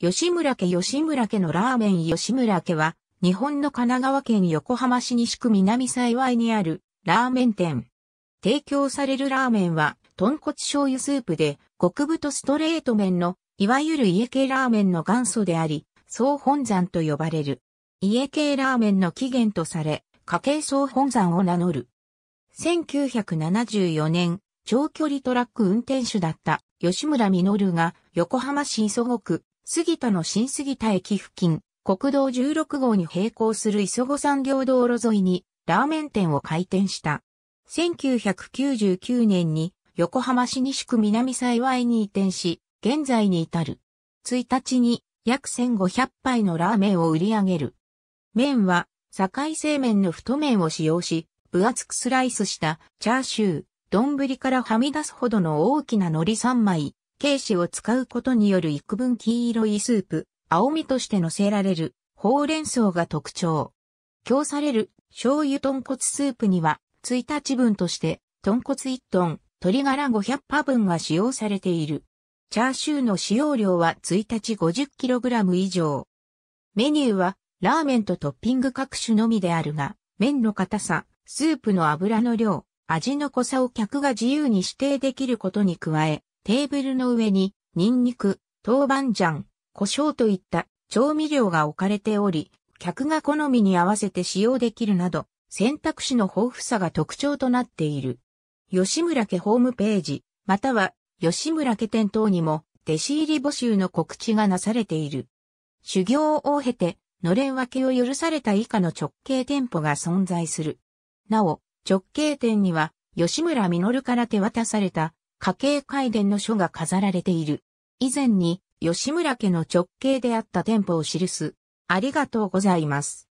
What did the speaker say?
吉村家吉村家のラーメン吉村家は、日本の神奈川県横浜市西区南幸いにあるラーメン店。提供されるラーメンは、豚骨醤油スープで、極太ストレート麺の、いわゆる家系ラーメンの元祖であり、総本山と呼ばれる。家系ラーメンの起源とされ、家系総本山を名乗る。1974年、長距離トラック運転手だった吉村実が横浜市磯子区杉田の新杉田駅付近、国道16号に並行する磯子産業道路沿いにラーメン店を開店した。1999年に横浜市西区南幸いに移転し、現在に至る。1日に約1500杯のラーメンを売り上げる。麺は、境製麺の太麺を使用し、分厚くスライスしたチャーシュー、丼からはみ出すほどの大きな海苔3枚、軽視を使うことによる幾分黄色いスープ、青みとして乗せられる、ほうれん草が特徴。供される醤油豚骨スープには、1日分として、豚骨1トン、鶏ガラ500羽分が使用されている。チャーシューの使用量は1日 50kg 以上。メニューは、ラーメンとトッピング各種のみであるが、麺の硬さ、スープの油の量、味の濃さを客が自由に指定できることに加え、テーブルの上に、ニンニク、豆板醤、胡椒といった調味料が置かれており、客が好みに合わせて使用できるなど、選択肢の豊富さが特徴となっている。吉村家ホームページ、または吉村家店頭にも弟子入り募集の告知がなされている。修行を経て、のれん分けを許された以下の直系店舗が存在する。なお、直系店には、吉村実から手渡された家系回伝の書が飾られている。以前に、吉村家の直系であった店舗を記す。ありがとうございます。